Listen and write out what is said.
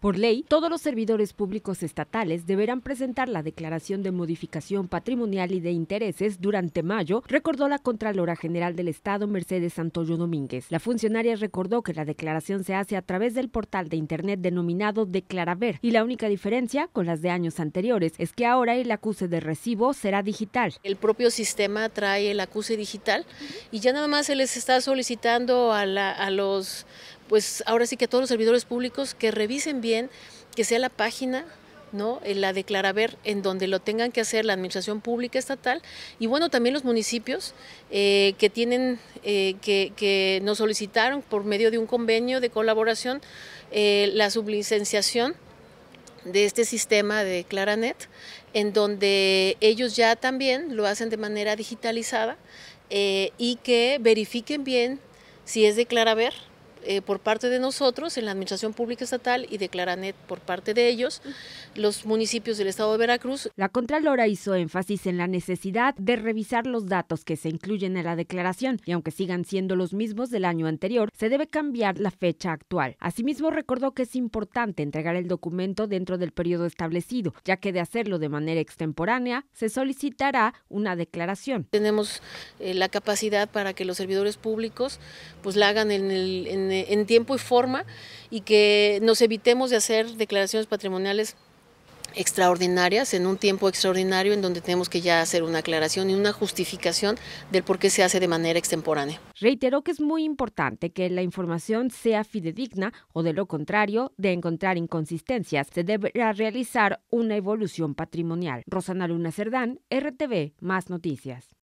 Por ley, todos los servidores públicos estatales deberán presentar la declaración de modificación patrimonial y de intereses durante mayo, recordó la Contralora General del Estado Mercedes Santoyo Domínguez. La funcionaria recordó que la declaración se hace a través del portal de Internet denominado Declaraver y la única diferencia con las de años anteriores es que ahora el acuse de recibo será digital. El propio sistema trae el acuse digital y ya nada más se les está solicitando a los pues ahora sí que a todos los servidores públicos que revisen bien, que sea la página ¿no? Eh, la de Claraver, en donde lo tengan que hacer la administración pública estatal y bueno, también los municipios eh, que tienen, eh, que, nos solicitaron por medio de un convenio de colaboración la sublicenciación de este sistema de Claranet, en donde ellos ya también lo hacen de manera digitalizada y que verifiquen bien si es de Claraver, eh, por parte de nosotros en la Administración Pública Estatal y de Claranet por parte de ellos, los municipios del Estado de Veracruz. La Contralora hizo énfasis en la necesidad de revisar los datos que se incluyen en la declaración y aunque sigan siendo los mismos del año anterior, se debe cambiar la fecha actual. Asimismo, recordó que es importante entregar el documento dentro del periodo establecido, ya que de hacerlo de manera extemporánea, se solicitará una declaración. Tenemos eh, la capacidad para que los servidores públicos pues la hagan en el... En eh, en, tiempo y forma y que nos evitemos de hacer declaraciones patrimoniales extraordinarias, en un tiempo extraordinario en donde tenemos que ya hacer una aclaración y una justificación del por qué se hace de manera extemporánea. Reiteró que es muy importante que la información sea fidedigna o de lo contrario, de encontrar inconsistencias, se deberá realizar una evolución patrimonial. Rosana Luna Cerdán, RTV, Más Noticias.